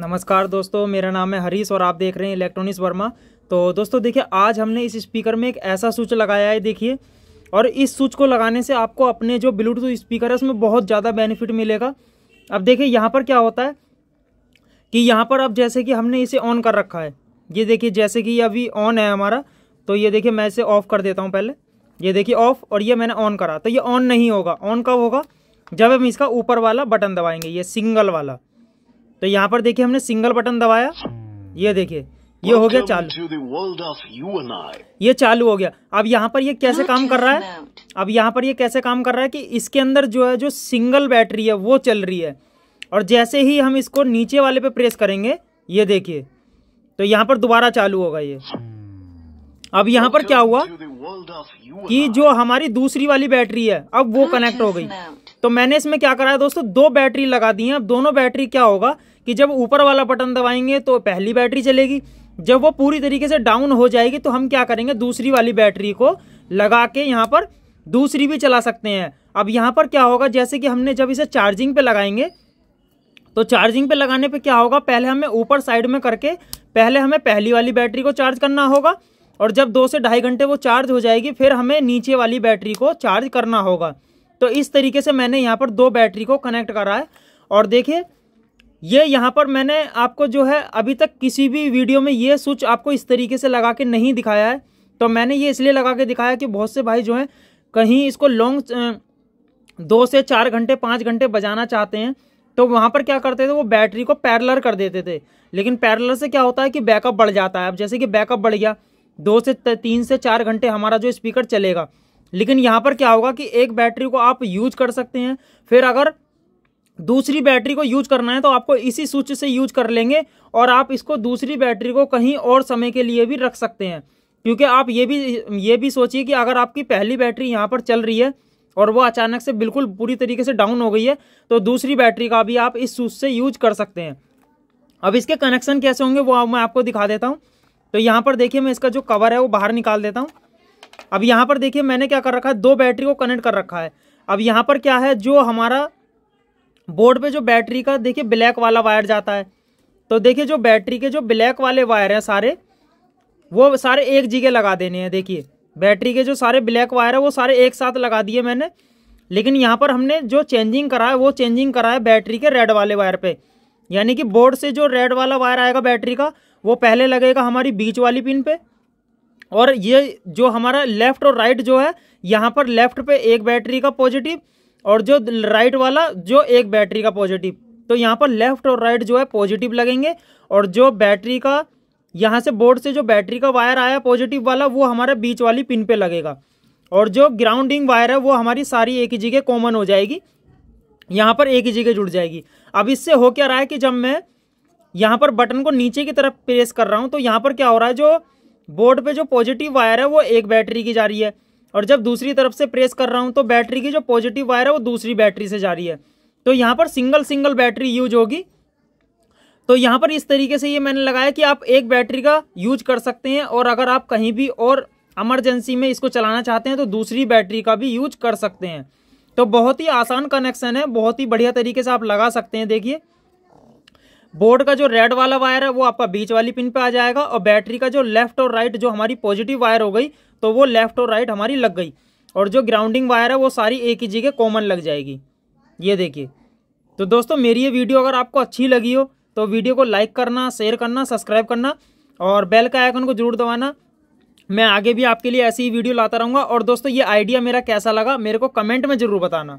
नमस्कार दोस्तों मेरा नाम है हरीश और आप देख रहे हैं इलेक्ट्रॉनिक्स वर्मा तो दोस्तों देखिए आज हमने इस स्पीकर में एक ऐसा स्विच लगाया है देखिए और इस स्विच को लगाने से आपको अपने जो ब्लूटूथ स्पीकर है उसमें बहुत ज़्यादा बेनिफिट मिलेगा अब देखिए यहाँ पर क्या होता है कि यहाँ पर अब जैसे कि हमने इसे ऑन कर रखा है ये देखिए जैसे कि अभी ऑन है हमारा तो ये देखिए मैं इसे ऑफ़ कर देता हूँ पहले ये देखिए ऑफ़ और ये मैंने ऑन करा तो ये ऑन नहीं होगा ऑन कब होगा जब हम इसका ऊपर वाला बटन दबाएंगे ये सिंगल वाला तो यहाँ पर देखिए हमने सिंगल बटन दबाया ये देखिए ये हो गया चालू ये चालू हो गया अब यहाँ पर ये कैसे काम कर रहा है अब यहाँ पर ये कैसे काम कर रहा है कि इसके अंदर जो है जो सिंगल बैटरी है वो चल रही है और जैसे ही हम इसको नीचे वाले पे प्रेस करेंगे ये देखिए तो यहाँ पर दोबारा चालू होगा ये अब यहाँ पर क्या हुआ कि जो हमारी दूसरी वाली बैटरी है अब वो कनेक्ट हाँ हो गई तो मैंने इसमें क्या करा है दोस्तों दो बैटरी लगा दी हैं अब दोनों बैटरी क्या होगा कि जब ऊपर वाला बटन दबाएंगे तो पहली बैटरी चलेगी जब वो पूरी तरीके से डाउन हो जाएगी तो हम क्या करेंगे दूसरी वाली बैटरी को लगा के यहाँ पर दूसरी भी चला सकते हैं अब यहाँ पर क्या होगा जैसे कि हमने जब इसे चार्जिंग पे लगाएंगे तो चार्जिंग पे लगाने पे क्या होगा पहले हमें ऊपर साइड में करके पहले हमें पहली वाली बैटरी को चार्ज करना होगा और जब दो से ढाई घंटे वो चार्ज हो जाएगी फिर हमें नीचे वाली बैटरी को चार्ज करना होगा तो इस तरीके से मैंने यहाँ पर दो बैटरी को कनेक्ट करा है और देखिए ये यहाँ पर मैंने आपको जो है अभी तक किसी भी वीडियो में ये स्विच आपको इस तरीके से लगा के नहीं दिखाया है तो मैंने ये इसलिए लगा के दिखाया कि बहुत से भाई जो हैं कहीं इसको लॉन्ग दो से चार घंटे पाँच घंटे बजाना चाहते हैं तो वहाँ पर क्या करते थे वो बैटरी को पैरलर कर देते थे लेकिन पैरलर से क्या होता है कि बैकअप बढ़ जाता है अब जैसे कि बैकअप बढ़ गया दो से तीन से चार घंटे हमारा जो स्पीकर चलेगा लेकिन यहाँ पर क्या होगा कि एक बैटरी को आप यूज कर सकते हैं फिर अगर दूसरी बैटरी को यूज करना है तो आपको इसी स्विच से यूज कर लेंगे और आप इसको दूसरी बैटरी को कहीं और समय के लिए भी रख सकते हैं क्योंकि आप ये भी ये भी सोचिए कि अगर आपकी पहली बैटरी यहाँ पर चल रही है और वो अचानक से बिल्कुल पूरी तरीके से डाउन हो गई है तो दूसरी बैटरी का भी आप इस स्विच से यूज कर सकते हैं अब इसके कनेक्शन कैसे होंगे वो मैं आपको दिखा देता हूँ तो यहाँ पर देखिए मैं इसका जो कवर है वो बाहर निकाल देता हूँ अब यहाँ पर देखिए मैंने क्या कर रखा है दो बैटरी को कनेक्ट कर रखा है अब यहाँ पर क्या है जो हमारा बोर्ड पे जो बैटरी का देखिए ब्लैक वाला वायर जाता है तो देखिए जो बैटरी के जो ब्लैक वाले वायर हैं सारे वो सारे एक जीगे लगा देने हैं देखिए बैटरी के जो सारे ब्लैक वायर है वो सारे एक साथ लगा दिए मैंने लेकिन यहाँ पर हमने जो चेंजिंग करा है वो चेंजिंग करा है बैटरी के रेड वाले वायर पर यानी कि बोर्ड से जो रेड वाला वायर आएगा बैटरी का वो पहले लगेगा हमारी बीच वाली पिन पे और ये जो हमारा लेफ्ट और राइट जो है यहाँ पर लेफ्ट पे एक बैटरी का पॉजिटिव और जो राइट वाला जो एक बैटरी का पॉजिटिव तो यहाँ पर लेफ्ट और राइट जो है पॉजिटिव लगेंगे और जो बैटरी का यहाँ से बोर्ड से जो बैटरी का वायर आया पॉजिटिव वाला वो हमारा बीच वाली पिन पे लगेगा और जो ग्राउंडिंग वायर है वो हमारी सारी एक ही जगह कॉमन हो जाएगी यहाँ पर एक ही जगह जुड़ जाएगी अब इससे हो क्या रहा है कि जब मैं यहाँ पर बटन को नीचे की तरफ प्रेस कर रहा हूँ तो यहाँ पर क्या हो रहा है जो बोर्ड पे जो पॉजिटिव वायर है वो एक बैटरी की जा रही है और जब दूसरी तरफ से प्रेस कर रहा हूँ तो बैटरी की जो पॉजिटिव वायर है वो दूसरी बैटरी से जा रही है तो यहाँ पर सिंगल सिंगल बैटरी यूज होगी तो यहाँ पर इस तरीके से ये मैंने लगाया कि आप एक बैटरी का यूज कर सकते हैं और अगर आप कहीं भी और एमरजेंसी में इसको चलाना चाहते हैं तो दूसरी बैटरी का भी यूज कर सकते हैं तो बहुत ही आसान कनेक्शन है बहुत ही बढ़िया तरीके से आप लगा सकते हैं देखिए बोर्ड का जो रेड वाला वायर है वो आपका बीच वाली पिन पे आ जाएगा और बैटरी का जो लेफ्ट और राइट जो हमारी पॉजिटिव वायर हो गई तो वो लेफ्ट और राइट हमारी लग गई और जो ग्राउंडिंग वायर है वो सारी एक ही जगह कॉमन लग जाएगी ये देखिए तो दोस्तों मेरी ये वीडियो अगर आपको अच्छी लगी हो तो वीडियो को लाइक करना शेयर करना सब्सक्राइब करना और बेल का आइकन को जरूर दबाना मैं आगे भी आपके लिए ऐसी ही वीडियो लाता रहूँगा और दोस्तों ये आइडिया मेरा कैसा लगा मेरे को कमेंट में ज़रूर बताना